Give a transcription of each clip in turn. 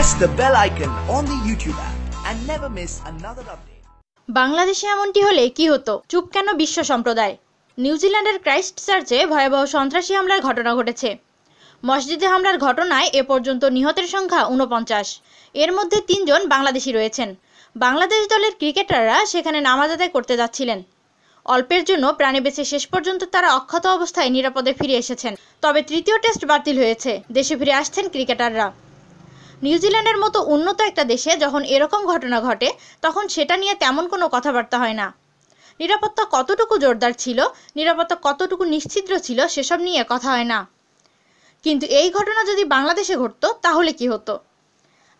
press the bell icon on the YouTube app and never miss another update. বাংলাদেশে এমনটি হলে কি হতো চুপ কেন বিশ্ব সম্প্রদায় নিউজিল্যান্ডের ক্রাইস্ট চার্চে ভয়াবহ সন্ত্রাসী হামলার ঘটনা ঘটেছে মসজিদে হামলার ঘটনায় এ পর্যন্ত নিহতের সংখ্যা উনপঞ্চাশ এর মধ্যে তিনজন বাংলাদেশি রয়েছেন বাংলাদেশ দলের ক্রিকেটাররা সেখানে নামাজ আদায় করতে যাচ্ছিলেন অল্পের জন্য প্রাণে বেঁচে শেষ পর্যন্ত তারা অক্ষত অবস্থায় নিরাপদে ফিরে এসেছেন তবে তৃতীয় টেস্ট বাতিল হয়েছে দেশে ফিরে আসছেন ক্রিকেটাররা নিউজিল্যান্ডের মতো উন্নত একটা দেশে যখন এরকম ঘটনা ঘটে তখন সেটা নিয়ে তেমন কোনো কথাবার্তা হয় না নিরাপত্তা কতটুকু জোরদার ছিল নিরাপত্তা কতটুকু নিশ্চিদ্র ছিল সেসব নিয়ে কথা হয় না কিন্তু এই ঘটনা যদি বাংলাদেশে ঘটতো তাহলে কি হতো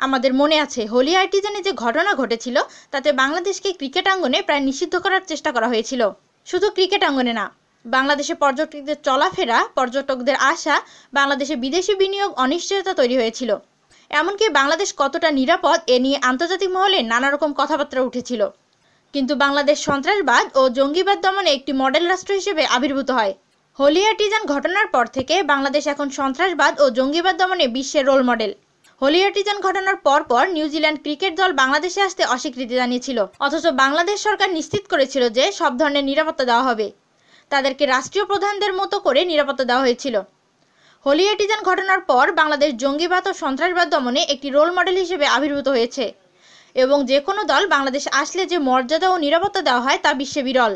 আমাদের মনে আছে হোলি আর্টিজানে যে ঘটনা ঘটেছিল তাতে বাংলাদেশকে ক্রিকেট আঙ্গনে প্রায় নিষিদ্ধ করার চেষ্টা করা হয়েছিল শুধু ক্রিকেট আঙ্গনে না বাংলাদেশে পর্যটকদের চলাফেরা পর্যটকদের আসা বাংলাদেশে বিদেশি বিনিয়োগ অনিশ্চয়তা তৈরি হয়েছিল এমনকি বাংলাদেশ কতটা নিরাপদ এ নিয়ে আন্তর্জাতিক মহলে নানা রকম কথাবার্তা উঠেছিল কিন্তু বাংলাদেশ সন্ত্রাসবাদ ও জঙ্গিবাদ দমনে একটি মডেল রাষ্ট্র হিসেবে আবির্ভূত হয় হোলি আর্টিজান ঘটনার পর থেকে বাংলাদেশ এখন সন্ত্রাসবাদ ও জঙ্গিবাদ দমনে বিশ্বের রোল মডেল হোলি আর্টিজান ঘটনার পরপর নিউজিল্যান্ড ক্রিকেট দল বাংলাদেশে আসতে অস্বীকৃতি জানিয়েছিল অথচ বাংলাদেশ সরকার নিশ্চিত করেছিল যে সব ধরনের নিরাপত্তা দেওয়া হবে তাদেরকে রাষ্ট্রীয় প্রধানদের মতো করে নিরাপত্তা দেওয়া হয়েছিল হোলি এটিজান ঘটনার পর বাংলাদেশ জঙ্গিবাদ ও সন্ত্রাসবাদ দমনে একটি রোল মডেল হিসেবে আবির্ভূত হয়েছে এবং যে কোনো দল বাংলাদেশ আসলে যে মর্যাদা ও নিরাপত্তা দেওয়া হয় তা বিশ্বে বিরল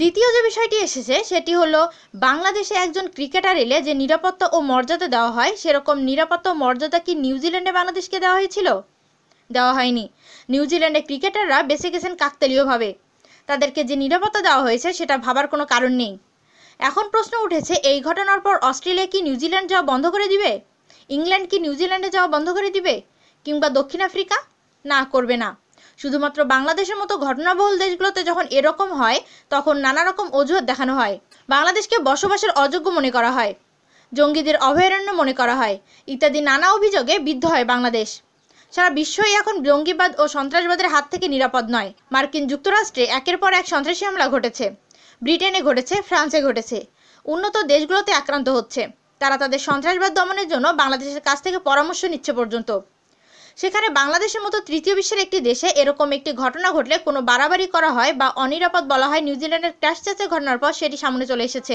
দ্বিতীয় যে বিষয়টি এসেছে সেটি হলো বাংলাদেশে একজন ক্রিকেটার এলে যে নিরাপত্তা ও মর্যাদা দেওয়া হয় সেরকম নিরাপত্তা ও মর্যাদা কি নিউজিল্যান্ডে বাংলাদেশকে দেওয়া হয়েছিল দেওয়া হয়নি নিউজিল্যান্ডে ক্রিকেটাররা বেঁচে গেছেন কাকতালীয়ভাবে তাদেরকে যে নিরাপত্তা দেওয়া হয়েছে সেটা ভাবার কোনো কারণ নেই এখন প্রশ্ন উঠেছে এই ঘটনার পর অস্ট্রেলিয়া কি নিউজিল্যান্ড যাওয়া বন্ধ করে দিবে ইংল্যান্ড কি নিউজিল্যান্ডে যাওয়া বন্ধ করে দিবে কিংবা দক্ষিণ আফ্রিকা না করবে না শুধুমাত্র বাংলাদেশের মতো ঘটনাবহুল দেশগুলোতে যখন এরকম হয় তখন নানা রকম অজুহাত দেখানো হয় বাংলাদেশকে বসবাসের অযোগ্য মনে করা হয় জঙ্গিদের অভয়ারণ্য মনে করা হয় ইত্যাদি নানা অভিযোগে বিদ্ধ হয় বাংলাদেশ সারা বিশ্বই এখন জঙ্গিবাদ ও সন্ত্রাসবাদের হাত থেকে নিরাপদ নয় মার্কিন যুক্তরাষ্ট্রে একের পর এক সন্ত্রাসী হামলা ঘটেছে ব্রিটেনে ঘটেছে ফ্রান্সে ঘটেছে উন্নত দেশগুলোতে আক্রান্ত হচ্ছে তারা তাদের সন্ত্রাসবাদ দমনের জন্য বাংলাদেশের কাছ থেকে পরামর্শ নিচ্ছে পর্যন্ত সেখানে বাংলাদেশের মতো তৃতীয় বিশ্বের একটি দেশে এরকম একটি ঘটনা ঘটলে কোনো বাড়াবাড়ি করা হয় বা অনিরাপদ বলা হয় নিউজিল্যান্ডের ক্র্যাশ চার্চের ঘটনার পর সেটি সামনে চলে এসেছে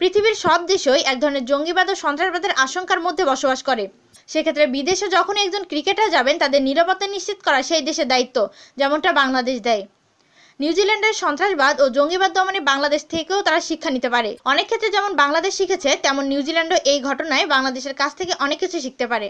পৃথিবীর সব দেশই এক ধরনের জঙ্গিবাদ ও সন্ত্রাসবাদের আশঙ্কার মধ্যে বসবাস করে সেক্ষেত্রে বিদেশে যখনই একজন ক্রিকেটার যাবেন তাদের নিরাপত্তা নিশ্চিত করা সেই দেশের দায়িত্ব যেমনটা বাংলাদেশ দেয় নিউজিল্যান্ডের সন্ত্রাসবাদ ও জঙ্গিবাদ দমনে বাংলাদেশ থেকেও তারা শিক্ষা নিতে পারে অনেক ক্ষেত্রে যেমন বাংলাদেশ শিখেছে তেমন নিউজিল্যান্ডও এই ঘটনায় বাংলাদেশের কাছ থেকে অনেক কিছু শিখতে পারে